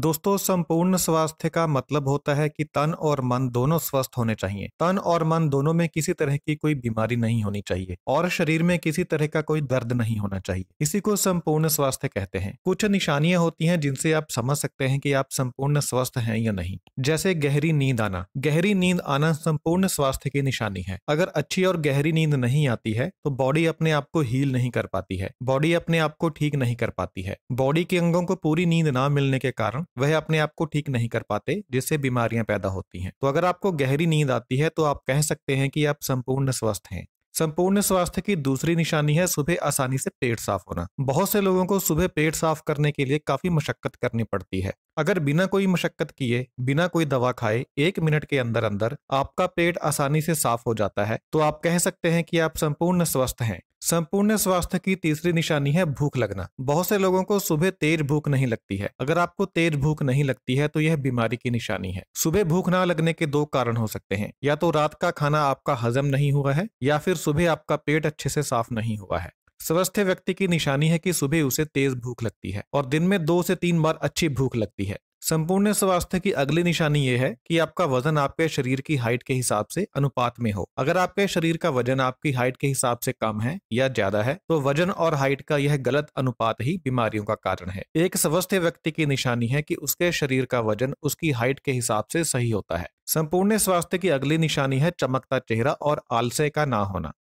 दोस्तों संपूर्ण स्वास्थ्य का मतलब होता है कि तन और मन दोनों स्वस्थ होने चाहिए तन और मन दोनों में किसी तरह की कोई बीमारी नहीं होनी चाहिए और शरीर में किसी तरह का कोई दर्द नहीं होना चाहिए इसी को संपूर्ण स्वास्थ्य कहते हैं कुछ निशानियां होती हैं जिनसे आप समझ सकते हैं कि आप संपूर्ण स्वस्थ हैं या नहीं जैसे गहरी नींद आना गहरी नींद आना संपूर्ण स्वास्थ्य की निशानी है अगर अच्छी और गहरी नींद नहीं आती है तो बॉडी अपने आप को हील नहीं कर पाती है बॉडी अपने आप को ठीक नहीं कर पाती है बॉडी के अंगों को पूरी नींद ना मिलने के कारण वह अपने आप को ठीक नहीं कर पाते जिससे बीमारियां पैदा होती हैं तो अगर आपको गहरी नींद आती है तो आप कह सकते हैं कि आप संपूर्ण स्वस्थ हैं संपूर्ण स्वास्थ्य की दूसरी निशानी है सुबह आसानी से पेट साफ होना बहुत से लोगों को सुबह पेट साफ करने के लिए काफी मशक्कत करनी पड़ती है अगर बिना कोई मशक्कत किए बिना कोई दवा खाए एक मिनट के अंदर अंदर आपका पेट आसानी से साफ हो जाता है तो आप कह सकते हैं कि आप संपूर्ण स्वस्थ हैं संपूर्ण स्वास्थ्य की तीसरी निशानी है भूख लगना बहुत से लोगों को सुबह तेज भूख नहीं लगती है अगर आपको तेज भूख नहीं लगती है तो यह बीमारी की निशानी है सुबह भूख ना लगने के दो कारण हो सकते हैं या तो रात का खाना आपका हजम नहीं हुआ है या फिर सुबह आपका पेट अच्छे से साफ नहीं हुआ है स्वस्थ व्यक्ति की निशानी है कि सुबह उसे तेज भूख लगती है और दिन में दो से तीन बार अच्छी भूख लगती है संपूर्ण स्वास्थ्य की अगली निशानी यह है कि आपका वजन आपके शरीर की हाइट के हिसाब से अनुपात में हो अगर आपके शरीर का वजन आपकी हाइट के हिसाब से कम है या ज्यादा है तो वजन और हाइट का यह गलत अनुपात ही बीमारियों का कारण है एक स्वस्थ व्यक्ति की निशानी है कि उसके शरीर का वजन उसकी हाइट के हिसाब से सही होता है संपूर्ण स्वास्थ्य की अगली निशानी है चमकता चेहरा और आलसे का ना होना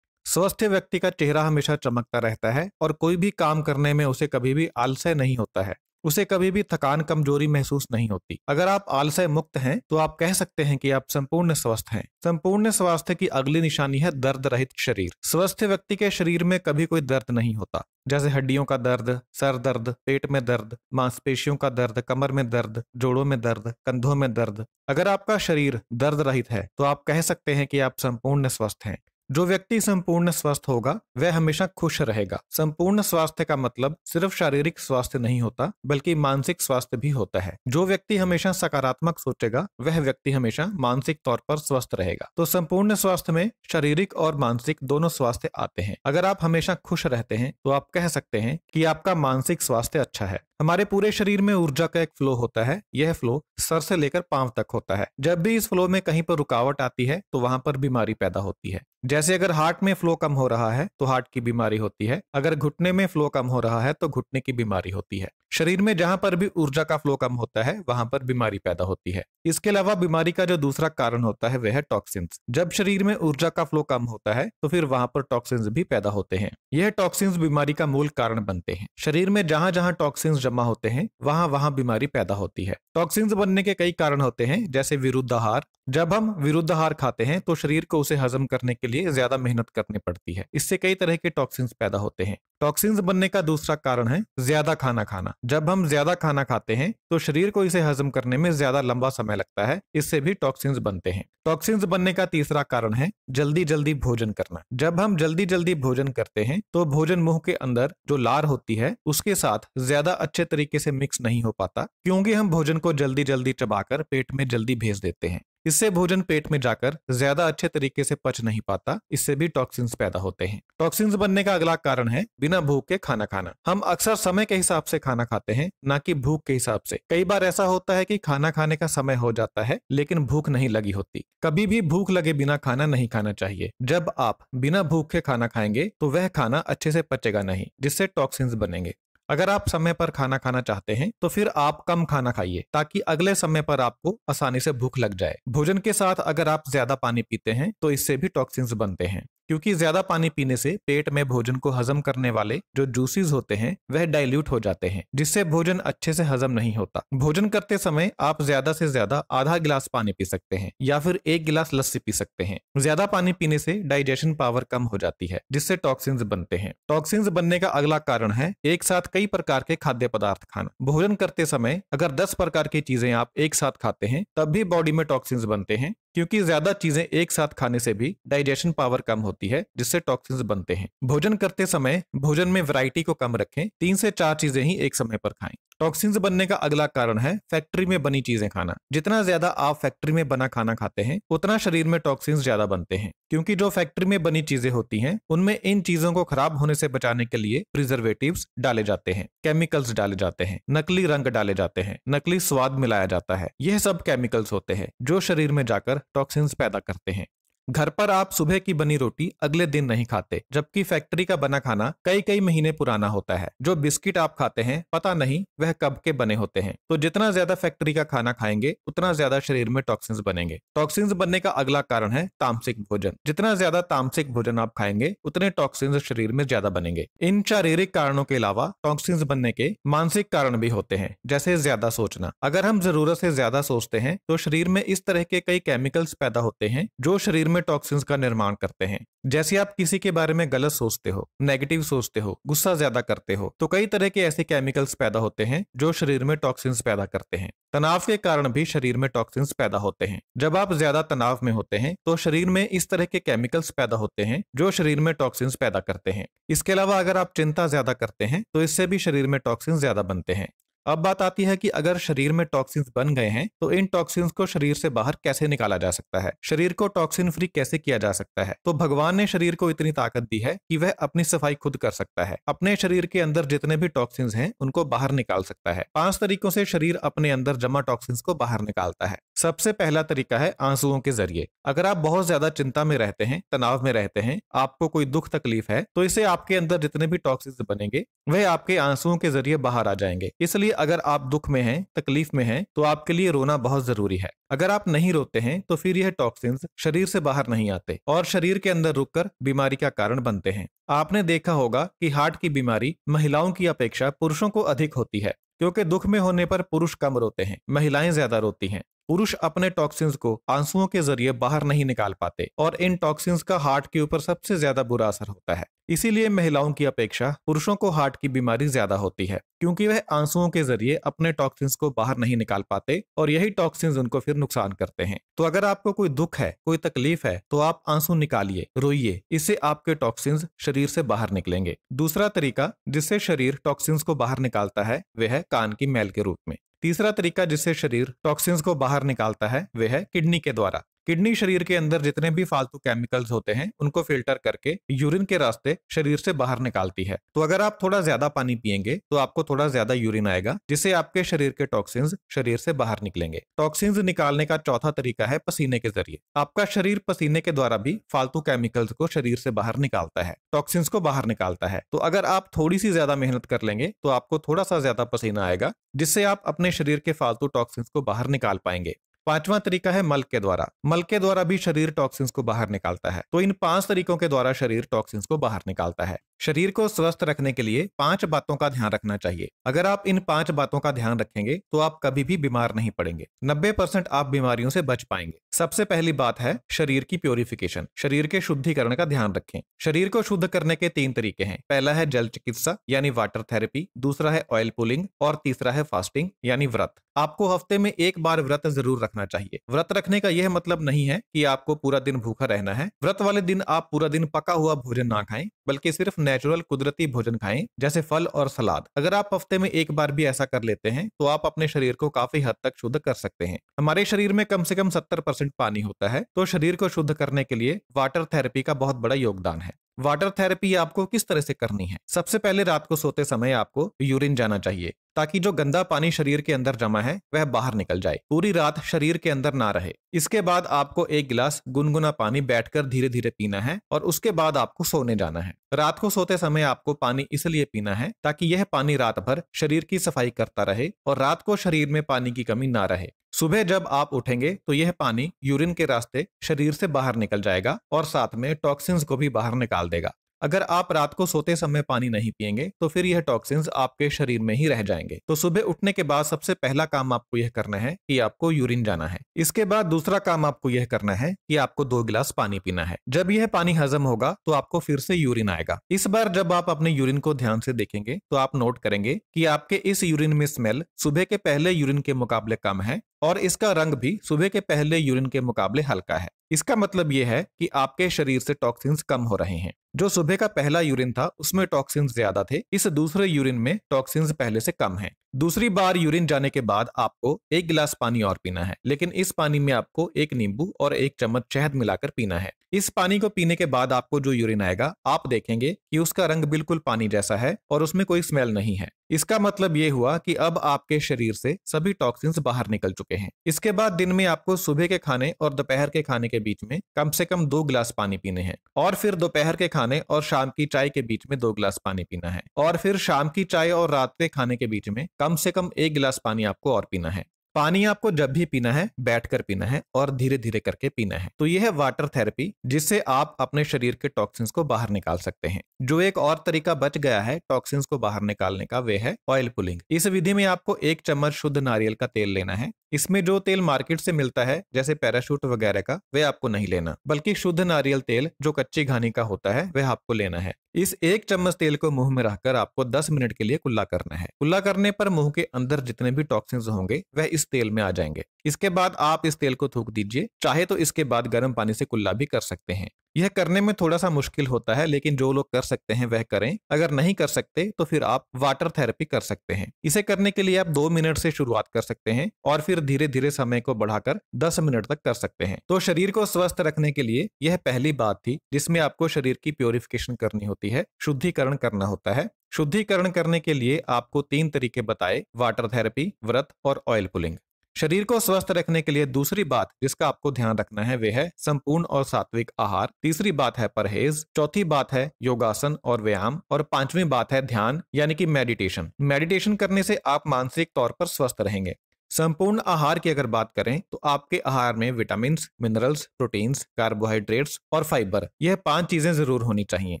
स्वस्थ व्यक्ति का चेहरा हमेशा चमकता रहता है और कोई भी काम करने में उसे कभी भी आलसय नहीं होता है उसे कभी भी थकान कमजोरी महसूस नहीं होती अगर आप आलसय मुक्त हैं तो आप कह सकते हैं कि आप संपूर्ण स्वस्थ हैं संपूर्ण स्वास्थ्य की अगली निशानी है दर्द रहित शरीर स्वस्थ व्यक्ति के शरीर में कभी कोई दर्द नहीं होता जैसे हड्डियों का दर्द सर दर्द पेट में दर्द मांसपेशियों का दर्द कमर में दर्द जोड़ों में दर्द कंधों में दर्द अगर आपका शरीर दर्द रहित है तो आप कह सकते हैं कि आप संपूर्ण स्वस्थ हैं जो व्यक्ति संपूर्ण स्वस्थ होगा वह हमेशा खुश रहेगा संपूर्ण स्वास्थ्य का मतलब सिर्फ शारीरिक स्वास्थ्य नहीं होता बल्कि मानसिक स्वास्थ्य भी होता है जो व्यक्ति हमेशा सकारात्मक सोचेगा वह व्यक्ति हमेशा मानसिक तौर पर स्वस्थ रहेगा तो संपूर्ण स्वास्थ्य में शारीरिक और मानसिक दोनों स्वास्थ्य आते हैं अगर आप हमेशा खुश रहते हैं तो आप कह सकते हैं कि आपका मानसिक स्वास्थ्य अच्छा है हमारे पूरे शरीर में ऊर्जा का एक फ्लो होता है यह फ्लो सर से लेकर पांव तक होता है जब भी इस फ्लो में कहीं पर रुकावट आती है तो वहां पर बीमारी पैदा होती है जैसे अगर हार्ट में फ्लो कम हो रहा है तो हार्ट की बीमारी होती है अगर घुटने में फ्लो कम हो रहा है तो घुटने की बीमारी होती है शरीर में जहां पर भी ऊर्जा का फ्लो कम होता है वहां पर बीमारी पैदा होती है इसके अलावा बीमारी का जो दूसरा कारण होता है वह है टॉक्सिन्स जब शरीर में ऊर्जा का फ्लो कम होता है तो फिर वहां पर टॉक्सिन्स भी पैदा होते हैं यह टॉक्सिन्स बीमारी का मूल कारण बनते हैं शरीर में जहां जहां टॉक्सिन्स जमा होते हैं वहां वहां बीमारी पैदा होती है टॉक्सिन्स बनने के कई कारण होते हैं जैसे विरुद्ध आहार जब हम विरुद्ध आहार खाते हैं तो शरीर को उसे हजम करने के लिए ज्यादा मेहनत करनी पड़ती है इससे कई तरह के टॉक्सिन्स पैदा होते हैं टॉक्सिन्स बनने का दूसरा कारण है ज्यादा खाना खाना जब हम ज्यादा खाना खाते हैं तो शरीर को इसे हजम करने में ज्यादा लंबा समय लगता है इससे भी टॉक्सिन्स बनते हैं टॉक्सिन्स बनने का तीसरा कारण है जल्दी जल्दी भोजन करना जब हम जल्दी जल्दी भोजन करते हैं तो भोजन मुंह के अंदर जो लार होती है उसके साथ ज्यादा अच्छे तरीके से मिक्स नहीं हो पाता क्योंकि हम भोजन को जल्दी जल्दी चबाकर पेट में जल्दी भेज देते हैं इससे भोजन पेट में जाकर ज्यादा अच्छे तरीके से पच नहीं पाता इससे भी टॉक्सिन्स पैदा होते हैं टॉक्सिन्स बनने का अगला कारण है बिना भूख के खाना खाना हम अक्सर समय के हिसाब से खाना खाते हैं न कि भूख के हिसाब से कई बार ऐसा होता है कि खाना खाने का समय हो जाता है लेकिन भूख नहीं लगी होती कभी भी भूख लगे बिना खाना नहीं खाना चाहिए जब आप बिना भूख के खाना खाएंगे तो वह खाना अच्छे से पचेगा नहीं जिससे टॉक्सिन्स बनेंगे अगर आप समय पर खाना खाना चाहते हैं तो फिर आप कम खाना खाइए ताकि अगले समय पर आपको आसानी से भूख लग जाए भोजन के साथ अगर आप ज्यादा पानी पीते हैं तो इससे भी टॉक्सिन्स बनते हैं क्योंकि ज्यादा पानी पीने से पेट में भोजन को हजम करने वाले जो जूसेस होते हैं वह डाइल्यूट हो जाते हैं जिससे भोजन अच्छे से हजम नहीं होता भोजन करते समय आप ज्यादा से ज्यादा आधा गिलास पानी पी सकते हैं या फिर एक गिलास लस्सी पी सकते हैं ज्यादा पानी पीने से डाइजेशन पावर कम हो जाती है जिससे टॉक्सिन्स बनते हैं टॉक्सिन्स बनने का अगला कारण है एक साथ कई प्रकार के खाद्य पदार्थ खाना भोजन करते समय अगर दस प्रकार की चीजें आप एक साथ खाते हैं तब भी बॉडी में टॉक्सिन्स बनते हैं क्योंकि ज्यादा चीजें एक साथ खाने से भी डाइजेशन पावर कम होती है जिससे टॉक्सिन्स बनते हैं भोजन करते समय भोजन में वैरायटी को कम रखें तीन से चार चीजें ही एक समय पर खाएं टॉक्सिन्स बनने का अगला कारण है फैक्ट्री में बनी चीजें खाना जितना ज्यादा आप फैक्ट्री में बना खाना खाते हैं उतना शरीर में टॉक्सिन्स ज्यादा बनते हैं क्योंकि जो फैक्ट्री में बनी चीजें होती हैं उनमें इन चीजों को खराब होने से बचाने के लिए प्रिजर्वेटिव डाले जाते हैं केमिकल्स डाले जाते हैं नकली रंग डाले जाते हैं नकली स्वाद मिलाया जाता है यह सब केमिकल्स होते हैं जो शरीर में जाकर टॉक्सिन्स पैदा करते हैं घर पर आप सुबह की बनी रोटी अगले दिन नहीं खाते जबकि फैक्ट्री का बना खाना कई कई महीने पुराना होता है जो बिस्किट आप खाते हैं पता नहीं वह कब के बने होते हैं तो जितना ज्यादा फैक्ट्री का खाना खाएंगे उतना ज्यादा शरीर में टॉक्सिन्स बनेंगे टॉक्सिन्स बनने का अगला कारण है तामसिक भोजन जितना ज्यादा तामसिक भोजन आप खाएंगे उतने टॉक्सिन्स शरीर में ज्यादा बनेंगे इन शारीरिक कारणों के अलावा टॉक्सिन्स बनने के मानसिक कारण भी होते हैं जैसे ज्यादा सोचना अगर हम जरूरत से ज्यादा सोचते हैं तो शरीर में इस तरह के कई केमिकल्स पैदा होते हैं जो शरीर में टॉक्सिन्स का निर्माण करते हैं जैसे आप किसी के बारे में गलत सोचते हो नेगेटिव सोचते हो गुस्सा ज्यादा करते हो तो कई तरह के ऐसे केमिकल्स पैदा होते हैं जो शरीर में टॉक्सिन्स पैदा करते हैं तनाव के कारण भी शरीर में टॉक्सिन्स पैदा होते हैं जब आप ज्यादा तनाव में होते हैं तो शरीर में इस तरह के केमिकल्स पैदा होते हैं जो शरीर में टॉक्सिन्स पैदा करते हैं इसके अलावा अगर आप चिंता ज्यादा करते हैं तो इससे भी शरीर में टॉक्सिन ज्यादा बनते हैं अब बात आती है कि अगर शरीर में टॉक्सिन्स बन गए हैं तो इन टॉक्सिन्स को शरीर से बाहर कैसे निकाला जा सकता है शरीर को टॉक्सिन फ्री कैसे किया जा सकता है तो भगवान ने शरीर को इतनी ताकत दी है कि वह अपनी सफाई खुद कर सकता है अपने शरीर के अंदर जितने भी टॉक्सिन्स हैं उनको बाहर निकाल सकता है पांच तरीकों से शरीर अपने अंदर जमा टॉक्सिन्स को बाहर निकालता है सबसे पहला तरीका है आंसुओं के जरिए अगर आप बहुत ज्यादा चिंता में रहते हैं तनाव में रहते हैं आपको कोई दुख तकलीफ है तो इसे आपके अंदर जितने भी टॉक्सिक्स बनेंगे वह आपके आंसुओं के जरिए बाहर आ जाएंगे इसलिए अगर आप दुख में हैं तकलीफ में हैं तो आपके लिए रोना बहुत जरूरी है अगर आप नहीं रोते हैं तो फिर यह टॉक्सिन्स शरीर से बाहर नहीं आते और शरीर के अंदर रुककर बीमारी का कारण बनते हैं आपने देखा होगा कि हार्ट की बीमारी महिलाओं की अपेक्षा पुरुषों को अधिक होती है क्योंकि दुख में होने पर पुरुष कम रोते हैं महिलाएं ज्यादा रोती हैं पुरुष अपने टॉक्सिन्स को आंसुओं के जरिए बाहर नहीं निकाल पाते और इन टॉक्सिन्स का हार्ट के ऊपर सबसे ज्यादा बुरा असर होता है इसीलिए महिलाओं की अपेक्षा पुरुषों को हार्ट की बीमारी ज्यादा होती है क्योंकि वह आंसुओं के जरिए अपने टॉक्सिन्स को बाहर नहीं निकाल पाते और यही टॉक्सिन्स उनको फिर नुकसान करते हैं तो अगर आपको कोई दुख है कोई तकलीफ है तो आप आंसू निकालिए रोइए इससे आपके टॉक्सिन्स शरीर से बाहर निकलेंगे दूसरा तरीका जिससे शरीर टॉक्सिन्स को बाहर निकालता है वह कान की मैल के रूप में तीसरा तरीका जिससे शरीर टॉक्सिन्स को बाहर निकालता है वह है किडनी के द्वारा किडनी शरीर के अंदर जितने भी फालतू केमिकल्स होते हैं उनको फिल्टर करके यूरिन के रास्ते शरीर से बाहर निकालती है तो अगर आप थोड़ा ज्यादा पानी पियेंगे तो आपको थोड़ा ज्यादा यूरिन आएगा जिससे आपके शरीर के टॉक्सिन्स शरीर से बाहर निकलेंगे टॉक्सिन्स निकालने का चौथा तरीका है पसीने के जरिए आपका शरीर पसीने के द्वारा भी फालतू केमिकल्स को शरीर से बाहर निकालता है टॉक्सिन्स को बाहर निकालता है तो अगर आप थोड़ी सी ज्यादा मेहनत कर लेंगे तो आपको थोड़ा सा ज्यादा पसीना आएगा जिससे आप अपने शरीर के फालतू टॉक्सिन्स को बाहर निकाल पाएंगे पांचवा तरीका है मल के द्वारा मल के द्वारा भी शरीर टॉक्सिन्स को बाहर निकालता है तो इन पांच तरीकों के द्वारा शरीर टॉक्सिन्स को बाहर निकालता है शरीर को स्वस्थ रखने के लिए पांच बातों का ध्यान रखना चाहिए अगर आप इन पांच बातों का ध्यान रखेंगे तो आप कभी भी बीमार नहीं पड़ेंगे 90 परसेंट आप बीमारियों से बच पाएंगे सबसे पहली बात है शरीर की प्योरिफिकेशन शरीर के शुद्धिकरण का ध्यान रखें शरीर को शुद्ध करने के तीन तरीके हैं पहला है जल चिकित्सा यानी वाटर थेरेपी दूसरा है ऑयल पुलिंग और तीसरा है फास्टिंग यानी व्रत आपको हफ्ते में एक बार व्रत जरूर रखना चाहिए व्रत रखने का यह मतलब नहीं है कि आपको पूरा दिन भूखा रहना है व्रत वाले दिन आप पूरा दिन पका हुआ भोजन ना खाएं बल्कि सिर्फ नेचुरल कुदरती भोजन खाएं जैसे फल और सलाद अगर आप हफ्ते में एक बार भी ऐसा कर लेते हैं तो आप अपने शरीर को काफी हद तक शुद्ध कर सकते हैं हमारे शरीर में कम से कम सत्तर परसेंट पानी होता है तो शरीर को शुद्ध करने के लिए वाटर थेरेपी का बहुत बड़ा योगदान है वाटर थेरेपी आपको किस तरह से करनी है सबसे पहले रात को सोते समय आपको यूरिन जाना चाहिए ताकि जो गंदा पानी शरीर के अंदर जमा है वह बाहर निकल जाए पूरी रात शरीर के अंदर ना रहे इसके बाद आपको एक गिलास गुनगुना पानी बैठकर धीरे धीरे पीना है और उसके बाद आपको सोने जाना है रात को सोते समय आपको पानी इसलिए पीना है ताकि यह पानी रात भर शरीर की सफाई करता रहे और रात को शरीर में पानी की कमी ना रहे सुबह जब आप उठेंगे तो यह पानी यूरिन के रास्ते शरीर से बाहर निकल जाएगा और साथ में टॉक्सिन्स को भी बाहर निकाल देगा अगर आप रात को सोते समय पानी नहीं पिएंगे तो फिर यह टॉक्सिन्स आपके शरीर में ही रह जाएंगे तो सुबह उठने के बाद सबसे पहला काम आपको यह करना है कि आपको यूरिन जाना है इसके बाद दूसरा काम आपको यह करना है कि आपको दो गिलास पानी पीना है जब यह पानी हजम होगा तो आपको फिर से यूरिन आएगा इस बार जब आप अपने यूरिन को ध्यान से देखेंगे तो आप नोट करेंगे की आपके इस यूरिन में स्मेल सुबह के पहले यूरिन के मुकाबले कम है और इसका रंग भी सुबह के पहले यूरिन के मुकाबले हल्का है इसका मतलब यह है कि आपके शरीर से टॉक्सिन्स कम हो रहे हैं जो सुबह का पहला यूरिन था उसमें टॉक्सिन्स ज्यादा थे इस दूसरे यूरिन में टॉक्सिन्स पहले से कम हैं। दूसरी बार यूरिन जाने के बाद आपको एक गिलास पानी और पीना है लेकिन इस पानी में आपको एक नींबू और एक चम्मच शहद मिलाकर पीना है इस पानी को पीने के बाद आपको जो यूरिन आएगा आप देखेंगे कि उसका रंग बिल्कुल पानी जैसा है और उसमें कोई स्मेल नहीं है इसका मतलब ये हुआ कि अब आपके शरीर से सभी टॉक्सिन्स बाहर निकल चुके हैं इसके बाद दिन में आपको सुबह के खाने और दोपहर के खाने के बीच में कम से कम दो गिलास पानी पीने हैं और फिर दोपहर के खाने और शाम की चाय के बीच में दो गिलास पानी पीना है और फिर शाम की चाय और रात के खाने के बीच में कम से कम एक गिलास पानी आपको और पीना है पानी आपको जब भी पीना है बैठकर पीना है और धीरे धीरे करके पीना है तो यह है वाटर थेरेपी जिससे आप अपने शरीर के टॉक्सिन्स को बाहर निकाल सकते हैं जो एक और तरीका बच गया है टॉक्सिन्स को बाहर निकालने का वे है ऑयल पुलिंग इस विधि में आपको एक चम्मच शुद्ध नारियल का तेल लेना है इसमें जो तेल मार्केट से मिलता है जैसे पैराशूट वगैरह का वह आपको नहीं लेना बल्कि शुद्ध नारियल तेल जो कच्ची घानी का होता है वह आपको लेना है इस एक चम्मच तेल को मुंह में रखकर आपको 10 मिनट के लिए कुल्ला करना है कुल्ला करने पर मुंह के अंदर जितने भी टॉक्सिन होंगे वह इस तेल में आ जाएंगे इसके बाद आप इस तेल को थूक दीजिए चाहे तो इसके बाद गर्म पानी से कुल्ला भी कर सकते हैं यह करने में थोड़ा सा मुश्किल होता है लेकिन जो लोग कर सकते हैं वह करें अगर नहीं कर सकते तो फिर आप वाटर थेरेपी कर सकते हैं इसे करने के लिए आप दो मिनट से शुरुआत कर सकते हैं और फिर धीरे धीरे समय को बढ़ाकर दस मिनट तक कर सकते हैं तो शरीर को स्वस्थ रखने के लिए यह पहली बात थी जिसमें आपको शरीर की प्योरिफिकेशन करनी होती है शुद्धिकरण करना होता है शुद्धिकरण करने के लिए आपको तीन तरीके बताए वाटर थेरेपी व्रत और ऑयल पुलिंग शरीर को स्वस्थ रखने के लिए दूसरी बात जिसका आपको ध्यान रखना है वे है संपूर्ण और सात्विक आहार तीसरी बात है परहेज चौथी बात है योगासन और व्यायाम और पांचवी बात है ध्यान यानी कि मेडिटेशन मेडिटेशन करने से आप मानसिक तौर पर स्वस्थ रहेंगे संपूर्ण आहार की अगर बात करें तो आपके आहार में विटामिन मिनरल्स प्रोटीन्स कार्बोहाइड्रेट्स और फाइबर यह पांच चीजें जरूर होनी चाहिए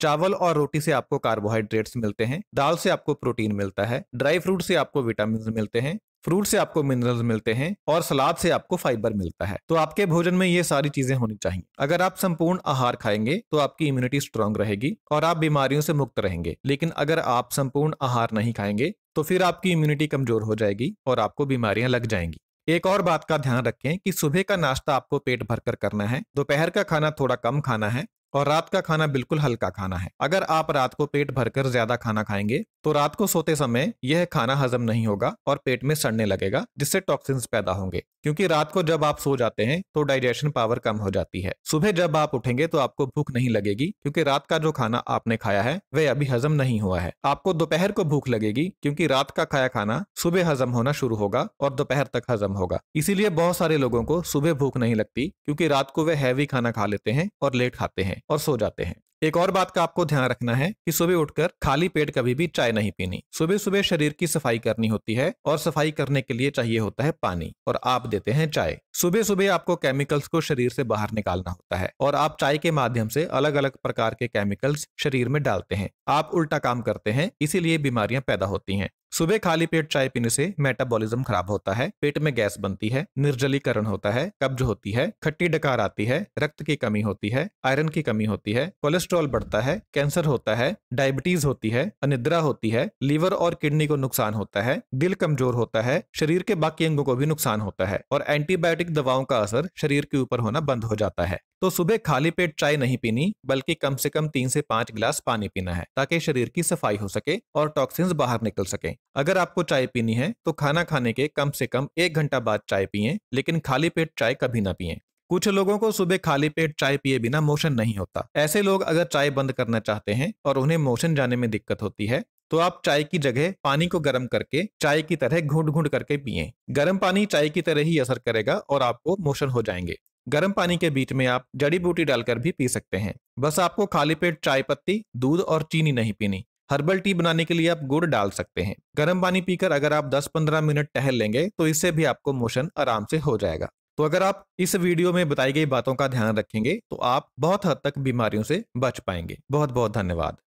चावल और रोटी से आपको कार्बोहाइड्रेट्स मिलते हैं दाल से आपको प्रोटीन मिलता है ड्राई फ्रूट से आपको विटामिन मिलते हैं फ्रूट से आपको मिनरल्स मिलते हैं और सलाद से आपको फाइबर मिलता है तो आपके भोजन में ये सारी चीजें होनी चाहिए अगर आप संपूर्ण आहार खाएंगे तो आपकी इम्यूनिटी स्ट्रांग रहेगी और आप बीमारियों से मुक्त रहेंगे लेकिन अगर आप संपूर्ण आहार नहीं खाएंगे तो फिर आपकी इम्यूनिटी कमजोर हो जाएगी और आपको बीमारियां लग जाएंगी एक और बात का ध्यान रखें कि सुबह का नाश्ता आपको पेट भरकर करना है दोपहर का खाना थोड़ा कम खाना है और रात का खाना बिल्कुल हल्का खाना है अगर आप रात को पेट भरकर ज्यादा खाना खाएंगे तो रात को सोते समय यह खाना हजम नहीं होगा और पेट में सड़ने लगेगा जिससे टॉक्सिन्स पैदा होंगे क्योंकि रात को जब आप सो जाते हैं तो डाइजेशन पावर कम हो जाती है सुबह जब आप उठेंगे तो आपको भूख नहीं लगेगी क्योंकि रात का जो खाना आपने खाया है वह अभी हजम नहीं हुआ है आपको दोपहर को भूख लगेगी क्योंकि रात का खाया खाना सुबह हजम होना शुरू होगा और दोपहर तक हजम होगा इसीलिए बहुत सारे लोगों को सुबह भूख नहीं लगती क्योंकि रात को वे हैवी खाना खा लेते हैं और लेट खाते हैं और सो जाते हैं एक और बात का आपको ध्यान रखना है कि सुबह उठकर खाली पेट कभी भी चाय नहीं पीनी सुबह सुबह शरीर की सफाई करनी होती है और सफाई करने के लिए चाहिए होता है पानी और आप देते हैं चाय सुबह सुबह आपको केमिकल्स को शरीर से बाहर निकालना होता है और आप चाय के माध्यम से अलग अलग प्रकार के केमिकल्स शरीर में डालते हैं आप उल्टा काम करते हैं इसीलिए बीमारियां पैदा होती हैं सुबह खाली पेट चाय पीने से मेटाबॉलिज्म खराब होता है पेट में गैस बनती है निर्जलीकरण होता है कब्ज होती है खट्टी डकार आती है रक्त की कमी होती है आयरन की कमी होती है कोलेस्ट्रॉल बढ़ता है कैंसर होता है डायबिटीज होती है अनिद्रा होती है लीवर और किडनी को नुकसान होता है दिल कमजोर होता है शरीर के बाकी अंगों को भी नुकसान होता है और एंटीबायोटिक दवाओं का असर शरीर के ऊपर होना बंद हो जाता है तो सुबह खाली पेट चाय नहीं पीनी बल्कि कम से कम तीन से पांच गिलास पानी पीना है ताकि शरीर की सफाई हो सके और टॉक्सिन्स बाहर निकल सके अगर आपको चाय पीनी है तो खाना खाने के कम से कम एक घंटा बाद चाय पिए लेकिन खाली पेट चाय कभी ना पिए कुछ लोगों को सुबह खाली पेट चाय पिए बिना मोशन नहीं होता ऐसे लोग अगर चाय बंद करना चाहते हैं और उन्हें मोशन जाने में दिक्कत होती है तो आप चाय की जगह पानी को गर्म करके चाय की तरह घूट घूट करके पिए गर्म पानी चाय की तरह ही असर करेगा और आपको मोशन हो जाएंगे गर्म पानी के बीच में आप जड़ी बूटी डालकर भी पी सकते हैं बस आपको खाली पेट चाय पत्ती दूध और चीनी नहीं पीनी हर्बल टी बनाने के लिए आप गुड़ डाल सकते हैं गर्म पानी पीकर अगर आप 10-15 मिनट टहल लेंगे तो इससे भी आपको मोशन आराम से हो जाएगा तो अगर आप इस वीडियो में बताई गई बातों का ध्यान रखेंगे तो आप बहुत हद तक बीमारियों से बच पाएंगे बहुत बहुत धन्यवाद